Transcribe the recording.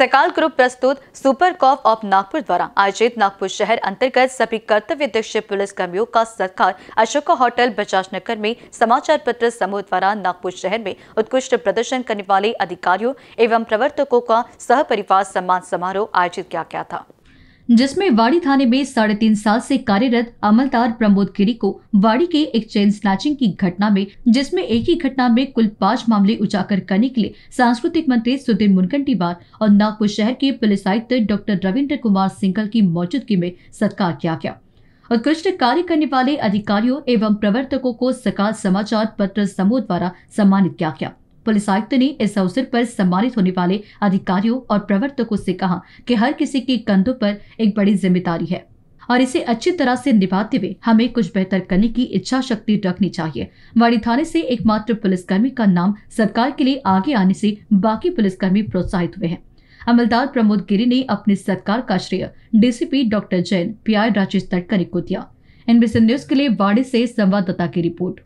सकाल ग्रुप प्रस्तुत super cop of Nagpur द्वारा आयोजित नागपुर शहर अंतर्गत सभी कर्तव्य दक्ष पुलिस कर्मियों का सत्कार अशोक होटल बजाज नगर में समाचार पत्र समूह द्वारा नागपुर शहर में उत्कृष्ट प्रदर्शन करने वाले अधिकारियों एवं प्रवर्तकों का सह परिवार सम्मान समारोह आयोजित किया गया था जिसमें वाड़ी थाने में साढ़े तीन साल से कार्यरत अमलदार प्रमोद गिरी को वाड़ी के एक चेन स्नैचिंग की घटना में जिसमें एक ही घटना में कुल पांच मामले उजागर करने के लिए सांस्कृतिक मंत्री सुधीर मुनकंटीवार और नागपुर शहर के पुलिस आयुक्त डॉक्टर रविन्द्र कुमार सिंघल की मौजूदगी में सत्कार किया गया उत्कृष्ट कार्य करने वाले अधिकारियों एवं प्रवर्तकों को सकाल समाचार पत्र समूह द्वारा सम्मानित किया गया पुलिस आयुक्त ने इस अवसर पर सम्मानित होने वाले अधिकारियों और प्रवर्तकों से कहा कि हर किसी के कंधों पर एक बड़ी जिम्मेदारी है और इसे अच्छी तरह से निभाते हुए हमें कुछ बेहतर करने की इच्छा शक्ति रखनी चाहिए वाड़ी थाने से एकमात्र पुलिसकर्मी का नाम सरकार के लिए आगे आने से बाकी पुलिसकर्मी प्रोत्साहित हुए हैं अमलदार प्रमोद गिरी ने अपने सरकार का श्रेय DCP doctor Jain PI Rajesh Tatkari को दिया एनबीसी न्यूज के लिए वाड़ी से संवाददाता की रिपोर्ट